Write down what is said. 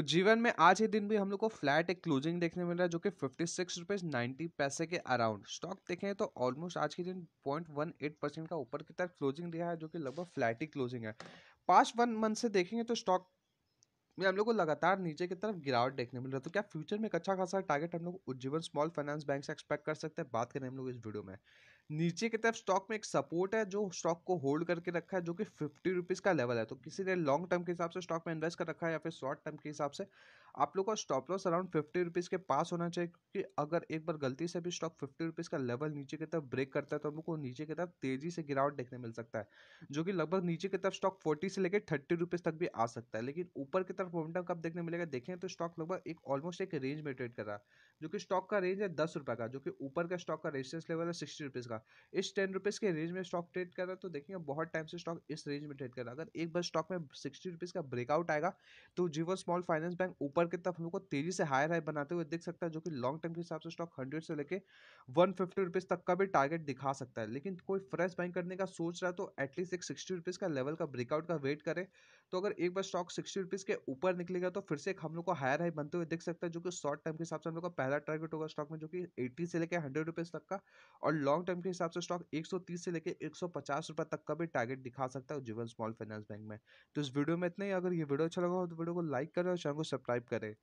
जीवन में आज के दिन भी हम लोग को फ्लैट एक क्लोजिंग देखने मिल रहा है जो कि फिफ्टी सिक्स रुपीज़ नाइन्टी पैसे के अराउंड स्टॉक देखें तो ऑलमोस्ट आज के दिन पॉइंट वन एट परसेंट का ऊपर की तरफ क्लोजिंग दिया है जो कि लगभग फ्लैट ही क्लोजिंग है पास्ट वन मंथ से देखेंगे तो स्टॉक में हम लोग को लगातार नीचे की तरफ गिरावट देखने मिल रहा है तो क्या फ्यूचर में एक अच्छा खासा टारगेट हम लोग उज्जीवन स्मॉल फाइनेंस बैंक से एक्सपेक्ट कर सकते हैं बात करें हम लोग इस वीडियो में नीचे की तरफ स्टॉक में एक सपोर्ट है जो स्टॉक को होल्ड करके रखा है जो कि फिफ्टी रुपीज़ का लेवल है तो किसी ने लॉन्ग टर्म के हिसाब से स्टॉक में इन्वेस्ट कर रखा है या फिर शॉर्ट टर्म के हिसाब से आप लोग का stop loss around fifty rupees के पास होना चाहिए क्योंकि अगर एक बार गलती से भी स्टॉक फिफ्टी रुपीज़ का लेवल नीचे की तरफ ब्रेक करता है तो हम लोग को नीचे की तरफ तेज़ी से गिरावट देखने मिल सकता है जो कि लगभग नीचे की तरफ स्टॉक फोर्टी से लेकर थर्टी रुपीज़ तक भी आ सकता है लेकिन ऊपर की तरफ मोमेंटम कब देखने मिलेगा देखें तो स्टॉक लगभग एक ऑलमोस्ट एक रेंज में ट्रेड कर रहा है जो कि स्टॉक का रेंज है दस रुपये का जो कि ऊपर का स्टॉक का रेजिस्टेंस लेवल है सिक्सटी रुपीज़ का इस टेन रुपीज़ के रेंज में स्टॉक ट्रेड कर रहा है तो देखिए बहुत टाइम से स्टॉक इस रेंज में ट्रेड कर रहा है अगर एक बार स्टॉक में सिक्सटी रुपीज़ का ब्रेकआउट आएगा तो जीवन स्मॉल फाइनेंस बैंक ऊपर की तरफ हमको तेजी से हायर हाई बनाते हुए देख सकता है जो कि लॉन्ग टर्म के हिसाब से स्टॉक हंड्रेड से लेकर वन फिफ्टी तक का भी टारगेट दिखा सकता है लेकिन कोई फ्रेश बाइंग करने का सोच रहा है तो एटलीस्ट एक सिक्सटी रुपीज़ का लेवल का ब्रेकआउट का वेट करे तो अगर एक बार स्टॉक सिक्सटी रुपीज़ के ऊपर निकलेगा तो फिर से एक हम लोग को हायर हाई बनते हुए देख सकता है जो कि शॉर्ट टर्म के हिसाब से हम लोग का पहला टारगेट होगा स्टॉक में जो कि एट्टी से लेकर हंड्रेड रुपीज़ तक का और लॉन्ग टर्म के हिसाब से स्टॉक 130 से लेकर एक रुपए तक का भी टारगेट दिखा सकता है जीवन स्मॉल फाइनेंस बैंक में तो इस वीडियो में इतना ही अगर ये वीडियो अच्छा लगा हो तो वीडियो को लाइक करें और चैनल को सब्सक्राइब करें